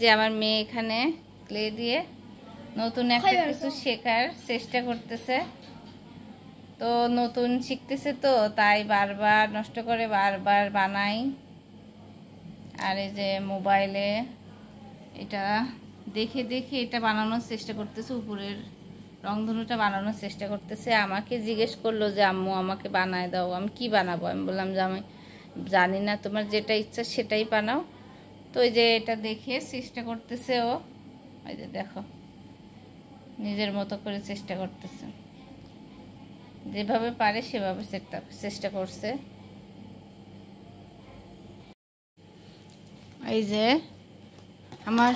যে আমার মেয়ে এখানে ক্লে দিয়ে নতুন একটা কিছু শেখার চেষ্টা করতেছে তো নতুন শিখতেছে তো তাই বারবার নষ্ট করে বারবার বানাই আর এই যে মোবাইলে এটা দেখে দেখে এটা বানানোর চেষ্টা করতেছে উপরের রংধনুটা বানানোর চেষ্টা করতেছে আমাকে জিজ্ঞেস করলো যে আম্মু আমাকে বানায় দাও আমি কি বানাবো আমি বললাম যে আমি জানি না তোমার যেটা ইচ্ছা সেটাই বানাও তো ওই যে এটা দেখে চেষ্টা করতেছে ও ওই যে দেখো নিজের মতো করে চেষ্টা করতেছে যেভাবে পারে সেভাবে চেষ্টা করছে এই যে আমার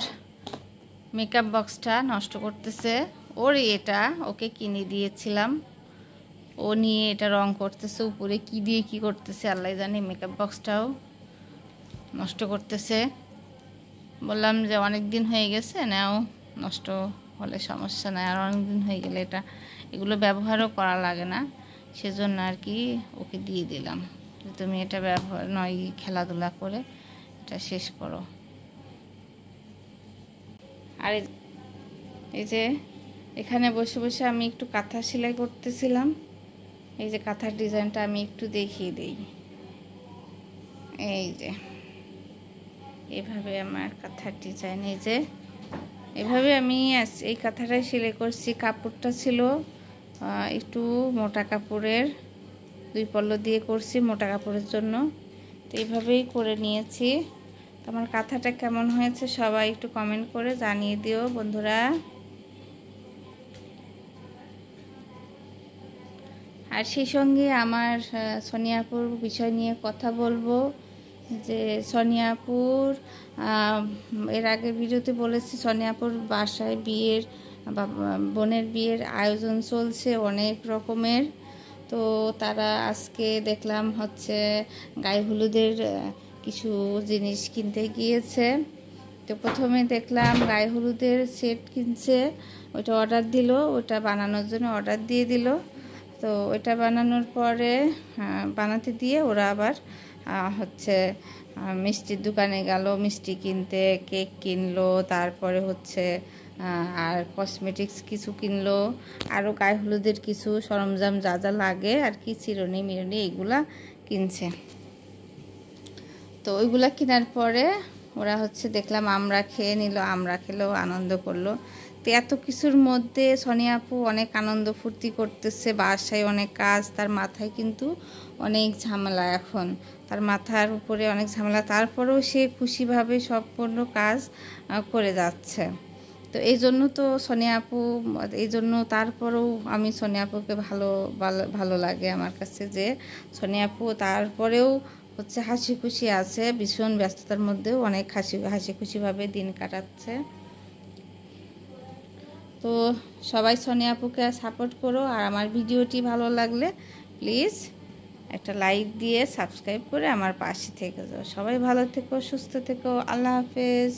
মেকআপ বক্সটা নষ্ট করতেছে ওর এটা ওকে কিনে দিয়েছিলাম ও নিয়ে এটা রং করতেছে উপরে কি দিয়ে কি করতেছে আল্লাহ জানে মেকআপ বক্সটাও নষ্ট করতেছে বললাম যে অনেক দিন হয়ে গেছে নাও নষ্ট হলে সমস্যা নাই আর অনেক দিন হয়ে গেলে এটা এগুলো ব্যবহারও করা লাগে না সেজন্য আর কি ওকে দিয়ে দিলাম যে তুমি এটা ব্যবহার নয় খেলাধুলা করে এটা শেষ করো আর এই যে এখানে বসে বসে আমি একটু কাঁথা সেলাই করতেছিলাম এই যে কাঁথার ডিজাইনটা আমি একটু দেখিয়ে দিই এই যে এভাবে আমার কাঁথার ডিজাইন এই যে এভাবে আমি এই কাঁথাটাই সেলাই করছি কাপড়টা ছিল একটু মোটা কাপড়ের দুই পল্ল দিয়ে করছি মোটা কাপড়ের জন্য তো এইভাবেই করে নিয়েছি আমার কাঁথাটা কেমন হয়েছে সবাই একটু কমেন্ট করে জানিয়ে দিও বন্ধুরা আর সেই সঙ্গে আমার সোনিয়াপুর বিষয় নিয়ে কথা বলবো যে সোনিয়াপুর এর আগে ভিডিওতে বলেছি সোনিয়াপুর বাসায় বিয়ের বোনের বিয়ের আয়োজন চলছে অনেক রকমের তো তারা আজকে দেখলাম হচ্ছে গায়ে হলুদের কিছু জিনিস কিনতে গিয়েছে তো প্রথমে দেখলাম গায়ে হলুদের সেট কিনছে ওটা অর্ডার দিল ওটা বানানোর জন্য অর্ডার দিয়ে দিল তো ওটা বানানোর পরে বানাতে দিয়ে ওরা আবার হচ্ছে মিষ্টির দোকানে গেল মিষ্টি কিনতে কেক কিনলো তারপরে হচ্ছে আর কসমেটিক্স কিছু কিনলো আরও গায়ে হলুদের কিছু সরঞ্জাম যা যা লাগে আর কি চিরনি মিরনি এইগুলা কিনছে তো ওইগুলা কেনার পরে ওরা হচ্ছে দেখলাম আমরা খেয়ে নিল আমরা খেলেও আনন্দ করলো তো এত কিছুর মধ্যে সোনিয়া আপু অনেক আনন্দ ফুর্তি করতেছে বাসায় অনেক কাজ তার মাথায় কিন্তু অনেক ঝামেলা এখন তার মাথার উপরে অনেক ঝামেলা তারপরেও সে খুশিভাবে সম্পূর্ণ কাজ করে যাচ্ছে তো এই জন্য তো সোনিয়া আপু এই জন্য তারপরেও আমি সোনিয়া আপুকে ভালো ভালো লাগে আমার কাছে যে সোনিয়া আপু তারপরেও হচ্ছে হাসি খুশি আছে ভীষণ ব্যস্ততার মধ্যেও অনেক হাসি হাসি খুশিভাবে দিন কাটাচ্ছে তো সবাই সনি আপুকে সাপোর্ট করো আর আমার ভিডিওটি ভালো লাগলে প্লিজ একটা লাইক দিয়ে সাবস্ক্রাইব করে আমার পাশে থেকে যাও সবাই ভালো থেকো সুস্থ থেকো আল্লাহ হাফেজ